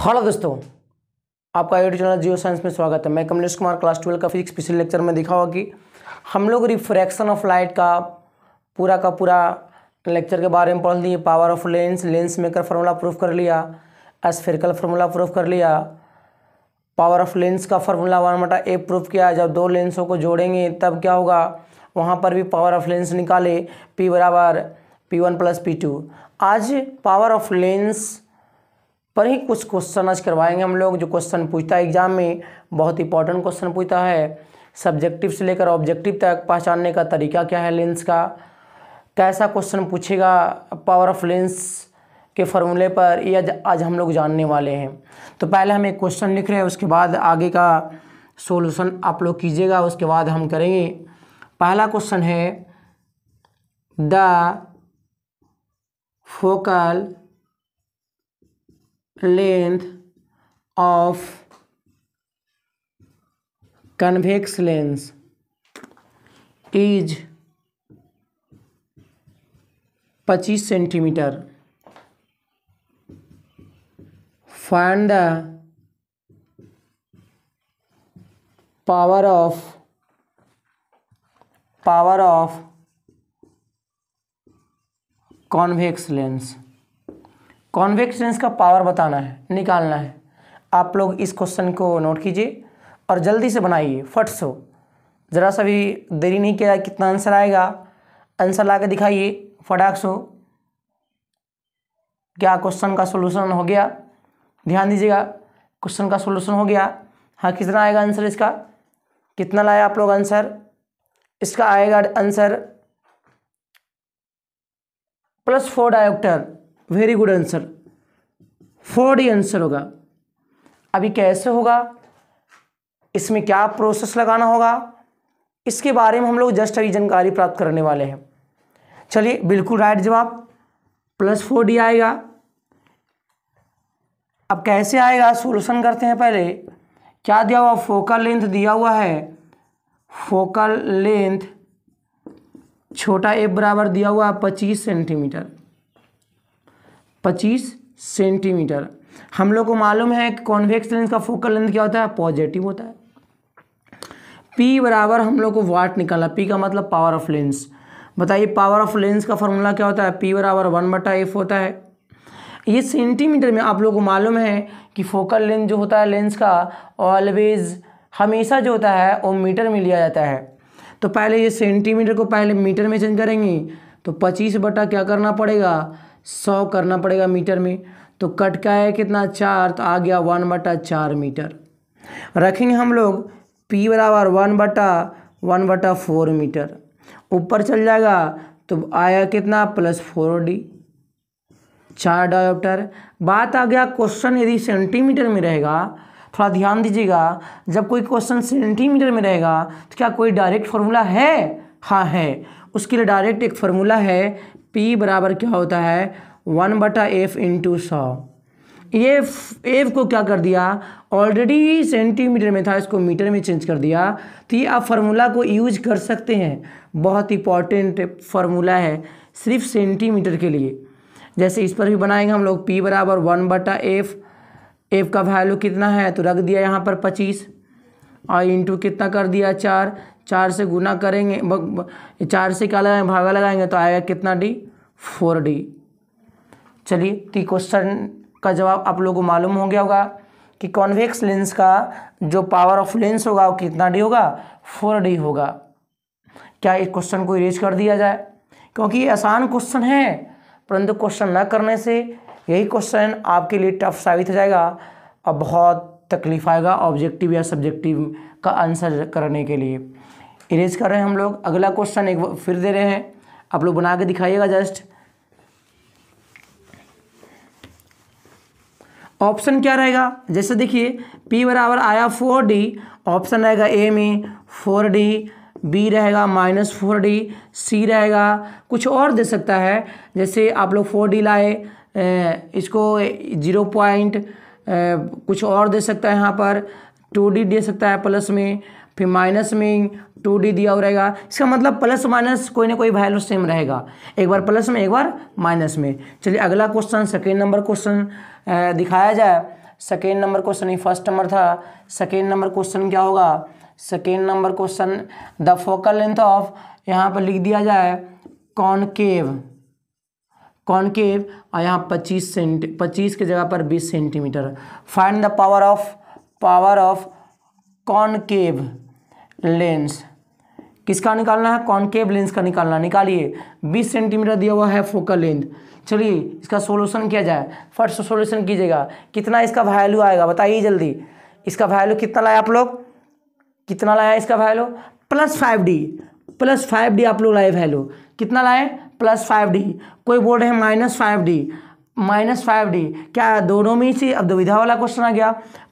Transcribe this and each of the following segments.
hello दोस्तों आपका YouTube channel geo science में स्वागत है मैं कमलेश कुमार क्लास ट्वेल्व का फिजिक्स पिछले लेक्चर में दिखा हुआ कि हम लोग रिफ्रैक्शन ऑफ लाइट का पूरा का पूरा लेक्चर के बारे में पढ़ लिए power of lens lens maker formula proof कर लिया एस्फेरिकल फार्मूला प्रूफ कर लिया पावर ऑफ लेंस का फार्मूला वन मटा ए प्रूफ किया जब दो लेंसों को जोड़ेंगे तब क्या होगा वहाँ पर भी पावर ऑफ लेंस निकाले पी बराबर P one plus P two आज पावर ऑफ लेंस पर ही कुछ क्वेश्चन आज करवाएंगे हम लोग जो क्वेश्चन पूछता है एग्जाम में बहुत इंपॉर्टेंट क्वेश्चन पूछता है सब्जेक्टिव से लेकर ऑब्जेक्टिव तक पहचानने का तरीका क्या है लेंस का कैसा क्वेश्चन पूछेगा पावर ऑफ लेंस के फॉर्मूले पर ये आज, आज हम लोग जानने वाले हैं तो पहले हम एक क्वेश्चन लिख रहे हैं उसके बाद आगे का सोल्यूशन आप लोग कीजिएगा उसके बाद हम करेंगे पहला क्वेश्चन है the focal length of convex lens is 25 centimeter find the power of power of convex lens convex lens का पावर बताना है निकालना है आप लोग इस क्वेश्चन को नोट कीजिए और जल्दी से बनाइए फट सो ज़रा सा भी देरी नहीं किया कितना आंसर आएगा आंसर ला दिखाइए फटाक सो क्या क्वेश्चन का सोल्यूशन हो गया ध्यान दीजिएगा क्वेश्चन का सोल्यूशन हो गया हाँ कितना आएगा आंसर इसका कितना लाया आप लोग आंसर इसका आएगा answer plus four diopter very good answer four D answer होगा अभी कैसे होगा इसमें क्या प्रोसेस लगाना होगा इसके बारे में हम लोग जस्ट अभी जानकारी प्राप्त करने वाले हैं चलिए बिल्कुल राइट जवाब प्लस फोर डी आएगा अब कैसे आएगा सोल्यूशन करते हैं पहले क्या दिया हुआ फोकल लेंथ दिया हुआ है फोकल लेंथ छोटा ए बराबर दिया हुआ है पच्चीस सेंटीमीटर पच्चीस सेंटीमीटर हम लोग को मालूम है कि कॉन्वेक्स लेंस का फोकल लेंथ क्या होता है पॉजिटिव होता है पी बराबर हम लोग को वाट निकाला पी का मतलब पावर ऑफ लेंस बताइए पावर ऑफ लेंस का फॉर्मूला क्या होता है पी बराबर वन बटा एफ होता है ये सेंटीमीटर में आप लोग को मालूम है कि फोकल लेंथ जो होता है लेंस का ऑलवेज हमेशा जो होता है वो मीटर में लिया जाता है तो पहले ये सेंटीमीटर को पहले मीटर में चेंज करेंगे तो पच्चीस बटा क्या करना पड़ेगा सौ करना पड़ेगा मीटर में तो कट का है कितना चार तो आ गया वन बटा चार मीटर रखेंगे हम लोग पी बराबर वन बटा वन बटा फोर मीटर ऊपर चल जाएगा तो आया कितना प्लस फोर डी चार डायोप्टर बात आ गया क्वेश्चन यदि सेंटीमीटर में रहेगा थोड़ा ध्यान दीजिएगा जब कोई क्वेश्चन सेंटीमीटर में रहेगा तो क्या कोई डायरेक्ट फॉर्मूला है हाँ है उसके लिए डायरेक्ट एक फार्मूला है पी बराबर क्या होता है वन बटा एफ इंटू सौ ये एफ को क्या कर दिया ऑलरेडी सेंटीमीटर में था इसको मीटर में चेंज कर दिया तो ये आप फार्मूला को यूज कर सकते हैं बहुत इंपॉर्टेंट फार्मूला है सिर्फ सेंटीमीटर के लिए जैसे इस पर भी बनाएंगे हम लोग पी बराबर वन बटा एफ एफ का वैल्यू कितना है तो रख दिया यहाँ पर पच्चीस और इंटू कितना कर दिया चार चार से गुना करेंगे चार से क्या लगाएंगे भागा लगाएंगे तो आएगा कितना डी फोर डी चलिए तो क्वेश्चन का जवाब आप लोगों को मालूम हो गया होगा कि कॉन्वेक्स लेंस का जो पावर ऑफ लेंस होगा वो कितना डी होगा फोर डी होगा क्या इस क्वेश्चन को इरेज कर दिया जाए क्योंकि ये आसान क्वेश्चन है परंतु क्वेश्चन ना करने से यही क्वेश्चन आपके लिए टफ साबित हो जाएगा और बहुत तकलीफ आएगा ऑब्जेक्टिव या सब्जेक्टिव का आंसर करने के लिए इरेज कर रहे हैं हम लोग अगला क्वेश्चन एक फिर दे रहे हैं आप लोग बना के दिखाइएगा जस्ट ऑप्शन क्या रहेगा जैसे देखिए पी बराबर आया फोर डी ऑप्शन रहेगा ए में फोर डी बी रहेगा माइनस फोर डी सी रहेगा कुछ और दे सकता है जैसे आप लोग फोर डी लाए इसको ज़ीरो पॉइंट कुछ और दे सकता है यहाँ पर टू डी दे सकता है प्लस में फिर माइनस में टू डी दिया हो रहेगा इसका मतलब प्लस माइनस कोई ना कोई वैल्यू सेम रहेगा एक बार प्लस में एक बार माइनस में चलिए अगला क्वेश्चन सेकेंड नंबर क्वेश्चन दिखाया जाए सेकेंड नंबर क्वेश्चन ही फर्स्ट नंबर था सेकेंड नंबर क्वेश्चन क्या होगा second number question the focal length of यहाँ पर लिख दिया जाए कॉनकेव कॉन्केव और यहाँ पच्चीस सेंटी पच्चीस के जगह पर बीस centimetre find the power of power of concave lens किसका निकालना है कॉन्केव लेंस का निकालना निकालिए 20 सेंटीमीटर दिया हुआ है फोकल लेंथ चलिए इसका सोल्यूशन किया जाए फर्स्ट सोल्यूशन कीजिएगा कितना इसका वैल्यू आएगा बताइए जल्दी इसका वैल्यू कितना लाया आप लोग कितना लाया इसका value plus five D plus five D आप लोग लाए वैल्यू कितना लाए प्लस फाइव डी कोई बोल रहे हैं minus five D minus five D क्या दोनों में से अब दुविधा वाला क्वेश्चन आ गया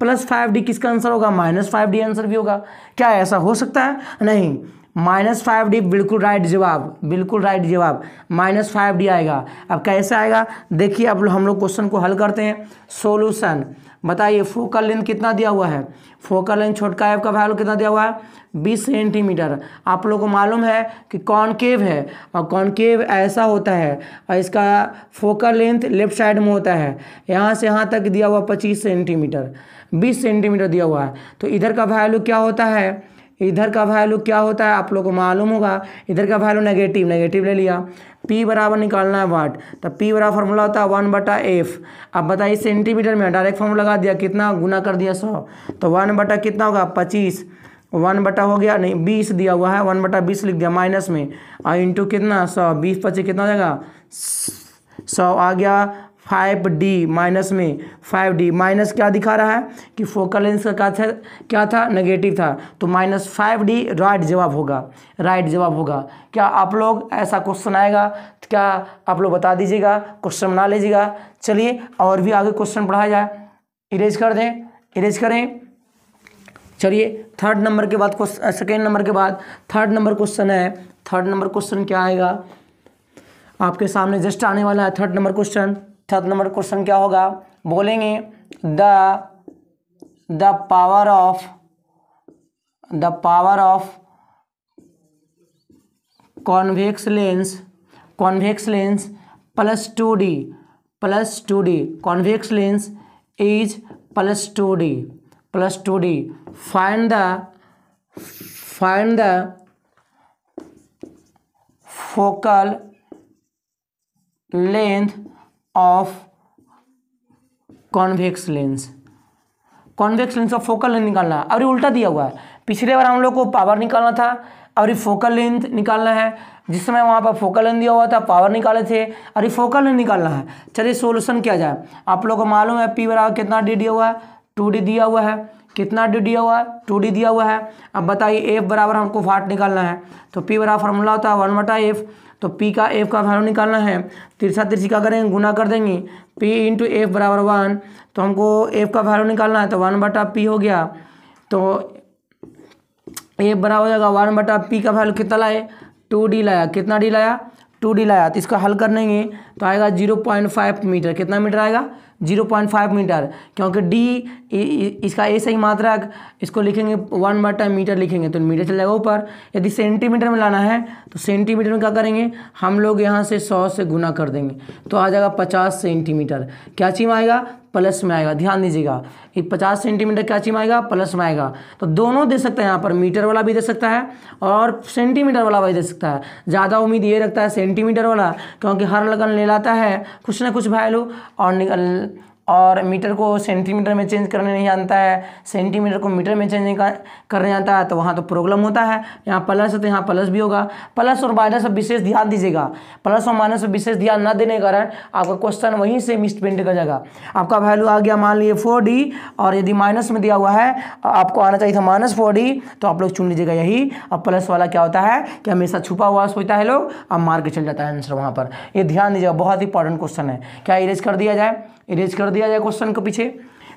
प्लस फाइव डी किसका आंसर होगा माइनस फाइव डी आंसर भी होगा क्या ऐसा हो सकता है नहीं माइनस फाइव डी बिल्कुल राइट जवाब बिल्कुल राइट जवाब माइनस फाइव डी आएगा अब कैसे आएगा देखिए अब हम लोग क्वेश्चन को हल करते हैं सोल्यूशन बताइए फोकल लेंथ कितना दिया हुआ है फोकल लेंथ छोटका एफ का वैल्यू कितना दिया हुआ है बीस सेंटीमीटर आप लोगों को मालूम है कि कॉनकेव है और कॉनकेव ऐसा होता है और इसका फोकल लेंथ लेफ्ट साइड में होता है यहाँ से यहाँ तक दिया हुआ पच्चीस सेंटीमीटर बीस सेंटीमीटर दिया हुआ है तो इधर का वैल्यू क्या होता है इधर का वैल्यू क्या होता है आप लोग को मालूम होगा इधर का वैल्यू नेगेटिव नेगेटिव ले लिया पी बराबर निकालना है वाट तो पी बराबर फार्मूला होता है वन बटा एफ अब बताइए सेंटीमीटर में डायरेक्ट फॉर्मूला लगा दिया कितना गुना कर दिया सौ तो वन बटा कितना होगा पच्चीस वन बटा हो गया नहीं बीस दिया हुआ है वन बटा बीस लिख दिया माइनस में और इंटू कितना सौ बीस पच्चीस कितना हो जाएगा सौ आ गया फाइव डी माइनस में फाइव डी माइनस क्या दिखा रहा है कि फोकल लेंस का क्या था क्या था नेगेटिव था तो माइनस फाइव डी राइट जवाब होगा राइट जवाब होगा क्या आप लोग ऐसा क्वेश्चन आएगा तो क्या आप लोग बता दीजिएगा क्वेश्चन बना लीजिएगा चलिए और भी आगे क्वेश्चन पढ़ाया जाए इरेज कर दें इरेज करें चलिए थर्ड नंबर के बाद क्वेश्चन सेकेंड नंबर के बाद थर्ड नंबर क्वेश्चन है थर्ड नंबर क्वेश्चन क्या आएगा आपके सामने जस्ट आने वाला है third number question third number question क्या होगा बोलेंगे the the power of the power of convex lens convex lens plus two D plus two D convex lens is plus two D plus two D find the find the focal length of convex lens convex lens of focal length निकालना है अभी उल्टा दिया हुआ है पिछले बार हम लोग को पावर निकालना था और फोकल लेंथ निकालना है जिस समय वहाँ पर फोकल लेंथ दिया हुआ था पावर निकाले थे और फोकल लेंथ निकालना है चलिए सोल्यूशन किया जाए आप लोग को मालूम है पी बराबर कितना डी दिया हुआ है टू डी दिया हुआ है कितना डी दिया हुआ है टू डी दिया हुआ है अब बताइए एफ बराबर हमको फाट निकालना है तो पी बराबर फार्मूला होता है वन बटा एफ तो पी का एफ का वैल्यू निकालना है तिरछा तिरछी का करेंगे गुना कर देंगे पी इंटू एफ बराबर वन तो हमको एफ का वैल्यू निकालना है तो वन बटा पी हो गया तो एफ बराबर हो जाएगा वन बटा पी का वैल्यू कितना लाए टू डी लाया कितना डी लाया टू डी लाया तो इसका हल कर लेंगे तो आएगा जीरो पॉइंट फाइव मीटर कितना मीटर आएगा जीरो पॉइंट फाइव मीटर क्योंकि डी इसका ए सही मात्रक इसको लिखेंगे वन बटा मीटर लिखेंगे तो मीटर चलेगा ऊपर यदि सेंटीमीटर में लाना है तो सेंटीमीटर में क्या करेंगे हम लोग यहाँ से सौ से गुना कर देंगे तो आ जाएगा पचास सेंटीमीटर क्या चीम आएगा प्लस में आएगा ध्यान दीजिएगा ये पचास सेंटीमीटर क्या चीम आएगा प्लस में आएगा तो दोनों दे सकते हैं यहाँ पर मीटर वाला भी दे सकता है और सेंटीमीटर वाला भी दे सकता है ज़्यादा उम्मीद ये रखता है सेंटीमीटर वाला क्योंकि हर लगन ले लाता है कुछ ना कुछ वैल्यू और निकल और मीटर को सेंटीमीटर में चेंज करने नहीं जानता है सेंटीमीटर को मीटर में चेंज करने आता है तो वहाँ तो प्रॉब्लम होता है यहाँ प्लस है तो यहाँ प्लस भी होगा प्लस और माइनस पर विशेष ध्यान दीजिएगा प्लस और माइनस पर विशेष ध्यान ना देने के कारण आपका क्वेश्चन वहीं से प्रिंट कर जाएगा आपका वैल्यू आ गया मान लीजिए फोर डी और यदि माइनस में दिया हुआ है आपको आना चाहिए था माइनस फोर डी तो आप लोग चुन लीजिएगा यही और प्लस वाला क्या होता है कि हमेशा छुपा हुआ सोचता है लोग अब मार के चल जाता है आंसर वहाँ पर ये ध्यान दीजिएगा बहुत इंपॉर्टेंट क्वेश्चन है क्या इरेज कर दिया जाए इरेज कर दिया दिया जाए क्वेश्चन के पीछे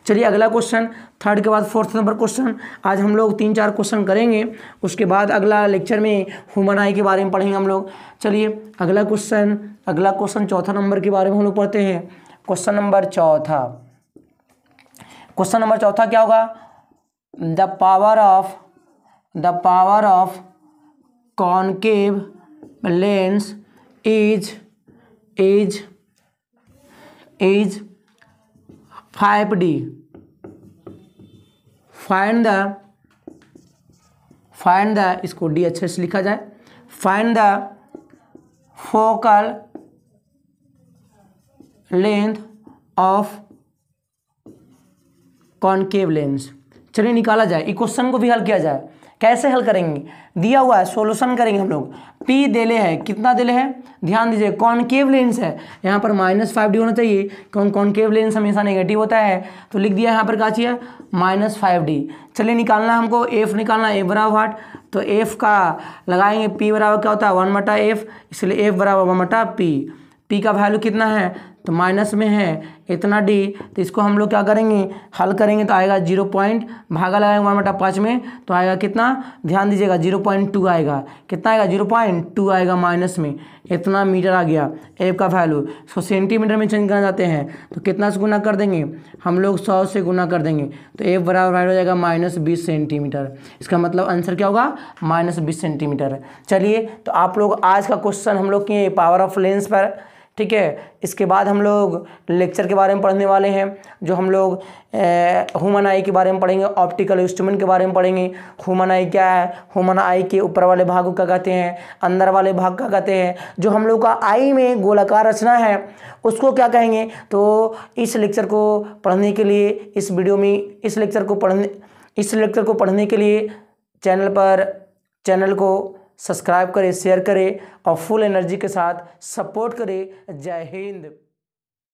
चलिए अगला क्वेश्चन थर्ड के बाद फोर्थ नंबर क्वेश्चन आज हम लोग तीन चार क्वेश्चन करेंगे उसके बाद अगला लेक्चर में ह्यूमन आई के बारे में पढ़ेंगे हम लोग चलिए अगला क्वेश्चन अगला क्वेश्चन चौथा नंबर के बारे में हम लोग पढ़ते हैं क्वेश्चन नंबर चौथा क्वेश्चन नंबर चौथा क्या होगा the power of the power of concave lens is is is five D find the find the इसको डी अच्छे से लिखा जाए find the focal length of concave lens चलिए निकाला जाए इक्वेशन को भी हल किया जाए कैसे हल करेंगे दिया हुआ है सोल्यूशन करेंगे हम लोग पी देले है कितना देले है ध्यान दीजिए कॉनकेव लेंस है यहाँ पर माइनस फाइव डी होना चाहिए क्यों कॉनकेव लेंस हमेशा नेगेटिव होता है तो लिख दिया यहाँ पर क्या चाहिए माइनस फाइव डी चलिए निकालना हमको एफ निकालना एफ बराबर वाट तो एफ का लगाएंगे पी बराबर क्या होता है वन मटा एफ इसलिए एफ बराबर वन मटा पी पी का वैल्यू कितना है तो माइनस में है इतना डी तो इसको हम लोग क्या करेंगे हल करेंगे तो आएगा जीरो पॉइंट भागा लगाएंगे वन बटा पाँच में तो आएगा कितना ध्यान दीजिएगा जीरो पॉइंट टू आएगा कितना आएगा जीरो पॉइंट टू आएगा माइनस में इतना मीटर आ गया एफ का वैल्यू सो सेंटीमीटर में चेंज करना चाहते हैं तो कितना से गुना कर देंगे हम लोग सौ से गुना कर देंगे तो एफ बराबर वैल्यू हो जाएगा माइनस बीस सेंटीमीटर इसका मतलब आंसर क्या होगा माइनस बीस सेंटीमीटर चलिए तो आप लोग आज का क्वेश्चन हम लोग किए पावर ऑफ लेंस पर ठीक है इसके बाद हम लोग लेक्चर के बारे में पढ़ने वाले हैं जो हम लोग ह्यूमन आई के बारे में पढ़ेंगे ऑप्टिकल इंस्ट्रूमेंट के बारे में पढ़ेंगे ह्यूमन आई क्या है ह्यूमन आई के ऊपर वाले भाग को क्या कहते हैं अंदर वाले भाग का कहते हैं जो हम लोग का आई में गोलाकार रचना है उसको क्या कहेंगे तो इस लेक्चर को पढ़ने के लिए इस वीडियो में इस लेक्चर को पढ़ने इस लेक्चर को पढ़ने के लिए चैनल पर चैनल को सब्सक्राइब करें शेयर करें और फुल एनर्जी के साथ सपोर्ट करें जय हिंद